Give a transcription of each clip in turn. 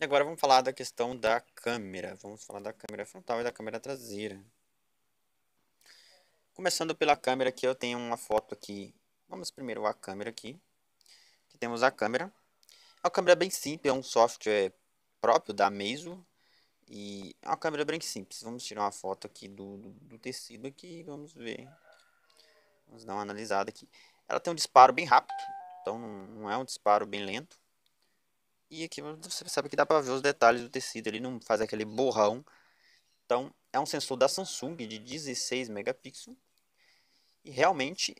E agora vamos falar da questão da câmera. Vamos falar da câmera frontal e da câmera traseira. Começando pela câmera aqui, eu tenho uma foto aqui. Vamos primeiro à câmera aqui. Aqui temos a câmera. É uma câmera bem simples, é um software próprio da Meizu. E é uma câmera bem simples. Vamos tirar uma foto aqui do, do, do tecido aqui vamos ver. Vamos dar uma analisada aqui. Ela tem um disparo bem rápido, então não é um disparo bem lento. E aqui você sabe que dá para ver os detalhes do tecido, ele não faz aquele borrão. Então, é um sensor da Samsung de 16 megapixels. E realmente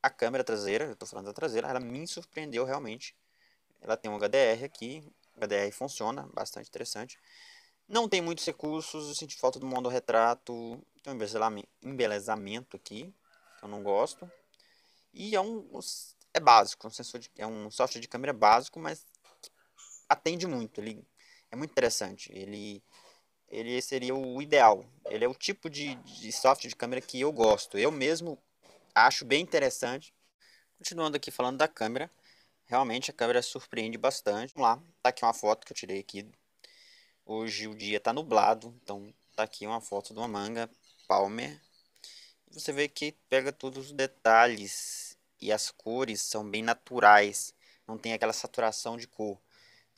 a câmera traseira, eu estou falando da traseira, ela me surpreendeu realmente. Ela tem um HDR aqui, HDR funciona, bastante interessante. Não tem muitos recursos, eu senti falta do modo retrato, tem um embelezamento aqui, que eu não gosto. E é um é básico, um sensor de, é um software de câmera básico, mas atende muito. Ele é muito interessante. Ele, ele seria o ideal. Ele é o tipo de, de software de câmera que eu gosto. Eu mesmo acho bem interessante. Continuando aqui falando da câmera, realmente a câmera surpreende bastante. Vamos lá, tá aqui uma foto que eu tirei aqui. Hoje o dia tá nublado, então tá aqui uma foto de uma manga Palmer. Você vê que pega todos os detalhes e as cores são bem naturais, não tem aquela saturação de cor.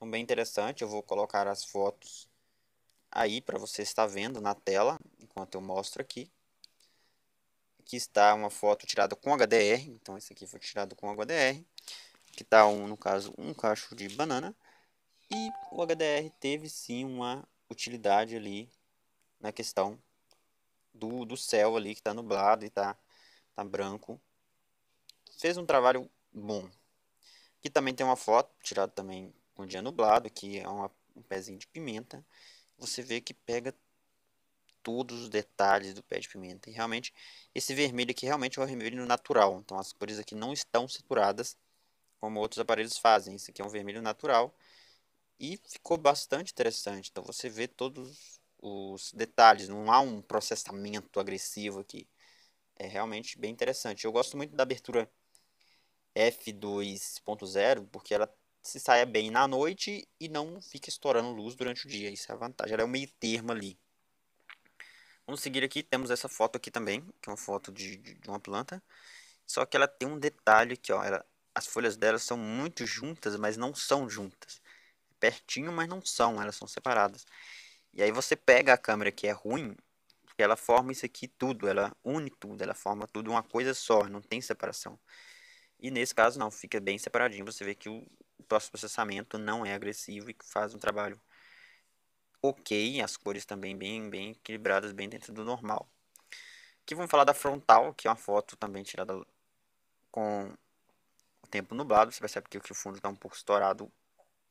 Então, bem interessante. Eu vou colocar as fotos aí para você estar vendo na tela, enquanto eu mostro aqui. Aqui está uma foto tirada com HDR. Então, esse aqui foi tirado com HDR. Que está, um, no caso, um cacho de banana. E o HDR teve sim uma utilidade ali na questão do, do céu ali que está nublado e está tá branco. Fez um trabalho bom. Aqui também tem uma foto tirada também um dia nublado, aqui é uma, um pezinho de pimenta, você vê que pega todos os detalhes do pé de pimenta. E realmente, esse vermelho aqui realmente é um vermelho natural. Então, as cores aqui não estão saturadas, como outros aparelhos fazem. Esse aqui é um vermelho natural. E ficou bastante interessante. Então, você vê todos os detalhes. Não há um processamento agressivo aqui. É realmente bem interessante. Eu gosto muito da abertura F2.0, porque ela se saia bem na noite e não fique estourando luz durante o dia. Isso é a vantagem. Ela é o meio termo ali. Vamos seguir aqui. Temos essa foto aqui também, que é uma foto de, de uma planta. Só que ela tem um detalhe aqui, ó. Ela, as folhas dela são muito juntas, mas não são juntas. É pertinho, mas não são. Elas são separadas. E aí você pega a câmera que é ruim, porque ela forma isso aqui tudo. Ela une tudo. Ela forma tudo uma coisa só. Não tem separação. E nesse caso não, fica bem separadinho. Você vê que o, pós-processamento não é agressivo e faz um trabalho ok, as cores também bem, bem equilibradas, bem dentro do normal. Aqui vamos falar da frontal, que é uma foto também tirada com o tempo nublado. Você percebe que o fundo está um pouco estourado,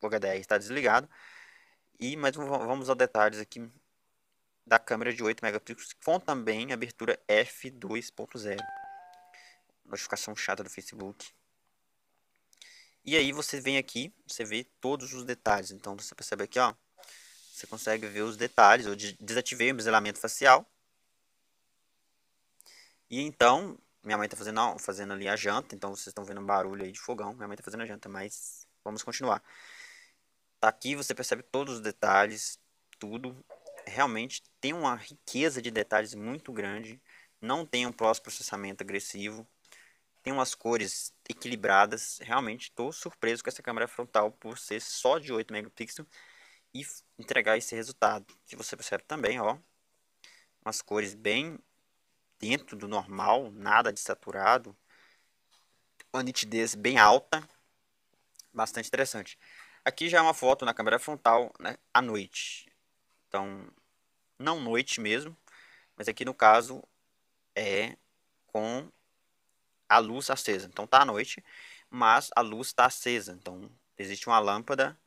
o HDR está desligado. E, mas vamos aos detalhes aqui da câmera de 8 megapixels, com também abertura f2.0. Notificação chata do Facebook. E aí você vem aqui, você vê todos os detalhes. Então você percebe aqui, ó. Você consegue ver os detalhes. Eu desativei o biselamento facial. E então, minha mãe está fazendo, fazendo ali a janta. Então vocês estão vendo um barulho aí de fogão. Minha mãe está fazendo a janta, mas vamos continuar. Tá aqui você percebe todos os detalhes, tudo. Realmente tem uma riqueza de detalhes muito grande. Não tem um pós-processamento agressivo tem umas cores equilibradas. Realmente estou surpreso com essa câmera frontal por ser só de 8 megapixels e entregar esse resultado. Que você percebe também, ó, umas cores bem dentro do normal, nada de saturado, uma nitidez bem alta, bastante interessante. Aqui já é uma foto na câmera frontal né, à noite, então não noite mesmo, mas aqui no caso é com a luz acesa. Então tá à noite, mas a luz está acesa. Então existe uma lâmpada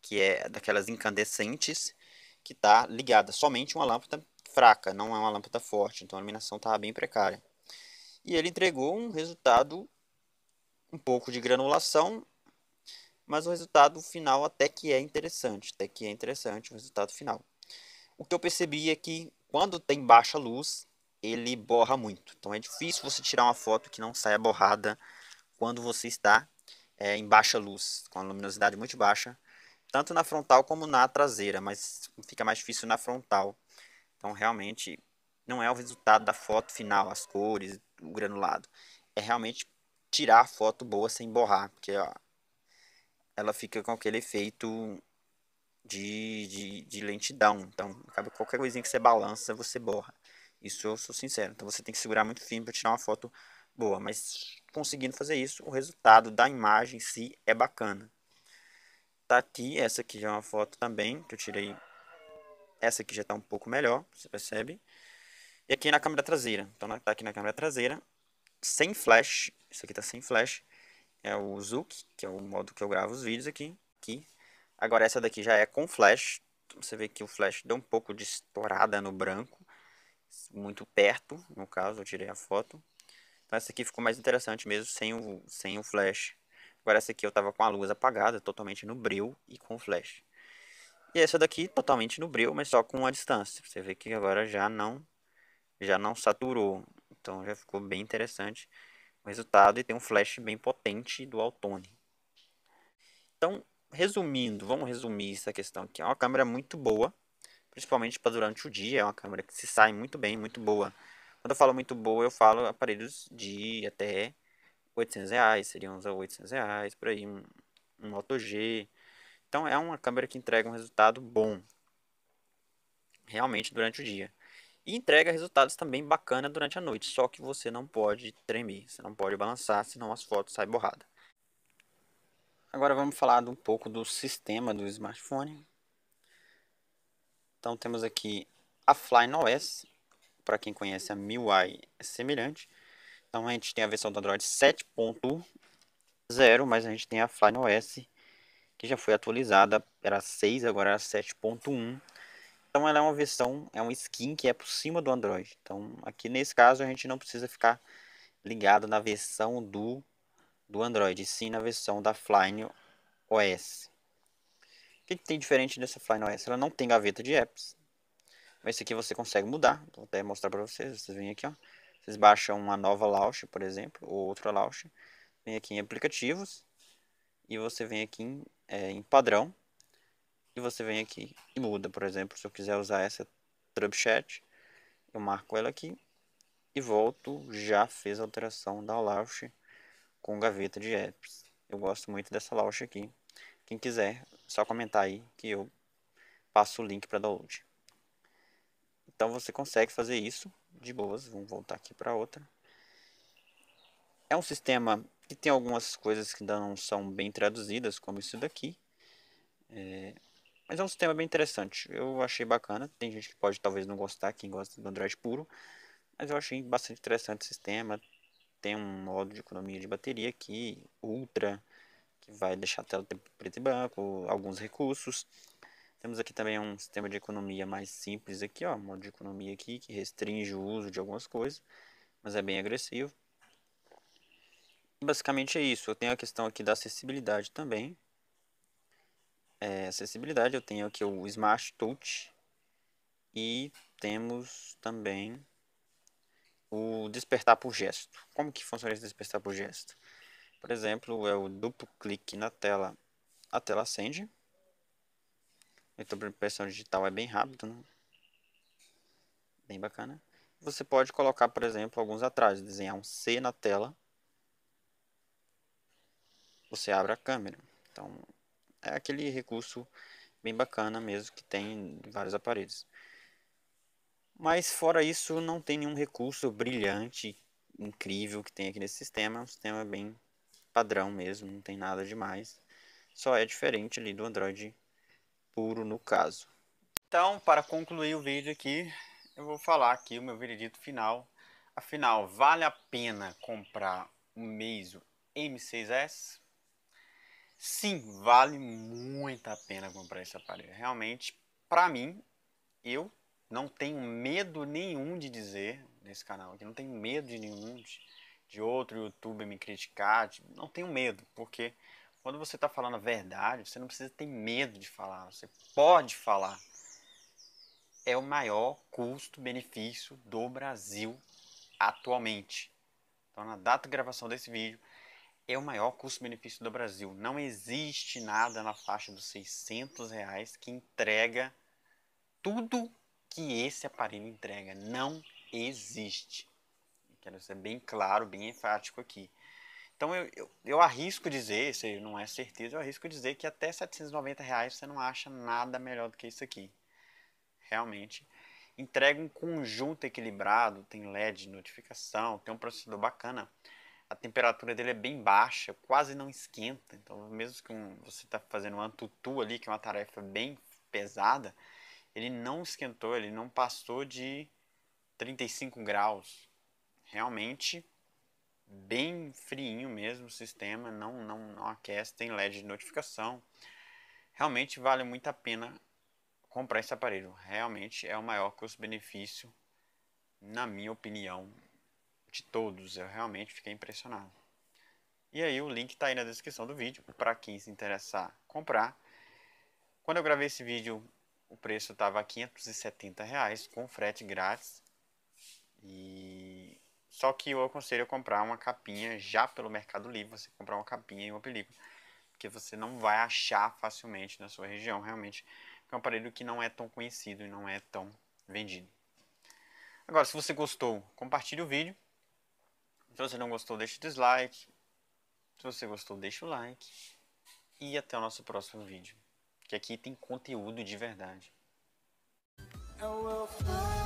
que é daquelas incandescentes que está ligada. Somente uma lâmpada fraca, não é uma lâmpada forte. Então a iluminação estava tá bem precária. E ele entregou um resultado um pouco de granulação, mas o resultado final até que é interessante, até que é interessante o resultado final. O que eu percebi é que quando tem baixa luz, ele borra muito. Então é difícil você tirar uma foto que não saia borrada quando você está é, em baixa luz, com a luminosidade muito baixa, tanto na frontal como na traseira, mas fica mais difícil na frontal. Então realmente não é o resultado da foto final, as cores, o granulado. É realmente tirar a foto boa sem borrar, porque ó, ela fica com aquele efeito de, de, de lentidão. Então, acaba qualquer coisinha que você balança, você borra. Isso eu sou sincero. Então você tem que segurar muito firme para tirar uma foto boa. Mas conseguindo fazer isso, o resultado da imagem em si é bacana. Tá aqui, essa aqui já é uma foto também que eu tirei. Essa aqui já está um pouco melhor, você percebe. E aqui na câmera traseira. Então né, tá aqui na câmera traseira, sem flash. Isso aqui tá sem flash. É o Zook, que é o modo que eu gravo os vídeos aqui. aqui. Agora essa daqui já é com flash. Então, você vê que o flash deu um pouco de estourada no branco muito perto, no caso, eu tirei a foto. Então essa aqui ficou mais interessante mesmo sem o, sem o flash. Agora essa aqui eu tava com a luz apagada, totalmente no breu e com o flash. E essa daqui totalmente no breu, mas só com a distância. Você vê que agora já não já não saturou. Então já ficou bem interessante o resultado e tem um flash bem potente do Altone. Então, resumindo, vamos resumir essa questão aqui. É uma câmera muito boa, principalmente para durante o dia. É uma câmera que se sai muito bem, muito boa. Quando eu falo muito boa, eu falo aparelhos de até 800 reais, seriam uns 800 reais, por aí, um, um Moto G. Então é uma câmera que entrega um resultado bom, realmente durante o dia. E entrega resultados também bacana durante a noite, só que você não pode tremer, você não pode balançar, senão as fotos saem borradas. Agora vamos falar um pouco do sistema do smartphone, então temos aqui a OS, para quem conhece a MIUI é semelhante. Então a gente tem a versão do Android 7.0, mas a gente tem a OS que já foi atualizada, era 6, agora era 7.1. Então ela é uma versão, é um skin que é por cima do Android. Então aqui nesse caso a gente não precisa ficar ligado na versão do, do Android, sim na versão da Flyno OS que, que tem diferente dessa final OS? Ela não tem gaveta de apps. mas Esse aqui você consegue mudar. Vou até mostrar para vocês. Vocês vêm aqui, ó. Vocês baixam uma nova launch, por exemplo, ou outra launch. Vem aqui em aplicativos. E você vem aqui em, é, em padrão. E você vem aqui e muda. Por exemplo, se eu quiser usar essa Trubchat, eu marco ela aqui. E volto. Já fez a alteração da launch com gaveta de apps. Eu gosto muito dessa launch aqui. Quem quiser só comentar aí que eu passo o link para download. Então você consegue fazer isso de boas. Vamos voltar aqui para outra. É um sistema que tem algumas coisas que ainda não são bem traduzidas, como isso daqui. É... Mas é um sistema bem interessante. Eu achei bacana. Tem gente que pode talvez não gostar, quem gosta do Android puro. Mas eu achei bastante interessante o sistema. Tem um modo de economia de bateria aqui, ultra que vai deixar a tela preto e branco, alguns recursos. Temos aqui também um sistema de economia mais simples aqui, ó, modo de economia aqui, que restringe o uso de algumas coisas, mas é bem agressivo. Basicamente é isso, eu tenho a questão aqui da acessibilidade também. É, acessibilidade, eu tenho aqui o Smart Touch e temos também o despertar por gesto. Como que funciona esse despertar por gesto? Por exemplo, é o duplo clique na tela, a tela acende. Então, para impressão digital é bem rápido, né? Bem bacana. Você pode colocar, por exemplo, alguns atrás desenhar um C na tela. Você abre a câmera. Então, é aquele recurso bem bacana mesmo que tem em vários aparelhos. Mas fora isso, não tem nenhum recurso brilhante, incrível que tem aqui nesse sistema. É um sistema bem padrão mesmo, não tem nada demais. Só é diferente ali do Android puro no caso. Então, para concluir o vídeo aqui, eu vou falar aqui o meu veredito final. Afinal, vale a pena comprar um Meizu M6S? Sim, vale muito a pena comprar esse aparelho. Realmente, para mim, eu não tenho medo nenhum de dizer nesse canal aqui, não tenho medo de nenhum de de outro youtuber me criticar. De... Tipo, não tenho medo, porque quando você está falando a verdade, você não precisa ter medo de falar, você pode falar. É o maior custo-benefício do Brasil atualmente. Então, na data de gravação desse vídeo, é o maior custo-benefício do Brasil. Não existe nada na faixa dos 600 reais que entrega tudo que esse aparelho entrega. Não existe. Quero ser bem claro, bem enfático aqui. Então eu, eu, eu arrisco dizer, se não é certeza, eu arrisco dizer que até 790 reais você não acha nada melhor do que isso aqui. Realmente. Entrega um conjunto equilibrado, tem LED de notificação, tem um processador bacana. A temperatura dele é bem baixa, quase não esquenta. Então, mesmo que um, você está fazendo um antutu ali, que é uma tarefa bem pesada, ele não esquentou, ele não passou de 35 graus realmente bem friinho mesmo o sistema, não, não, não aquece, tem LED de notificação. Realmente vale muito a pena comprar esse aparelho. Realmente é o maior custo-benefício, na minha opinião, de todos. Eu realmente fiquei impressionado. E aí o link está aí na descrição do vídeo para quem se interessar comprar. Quando eu gravei esse vídeo, o preço estava R$ 570 reais, com frete grátis. E só que eu aconselho a comprar uma capinha já pelo Mercado Livre, você comprar uma capinha e uma película, porque você não vai achar facilmente na sua região, realmente. É um aparelho que não é tão conhecido e não é tão vendido. Agora, se você gostou, compartilhe o vídeo. Se você não gostou, deixe o dislike. Se você gostou, deixe o like. E até o nosso próximo vídeo, que aqui tem conteúdo de verdade. É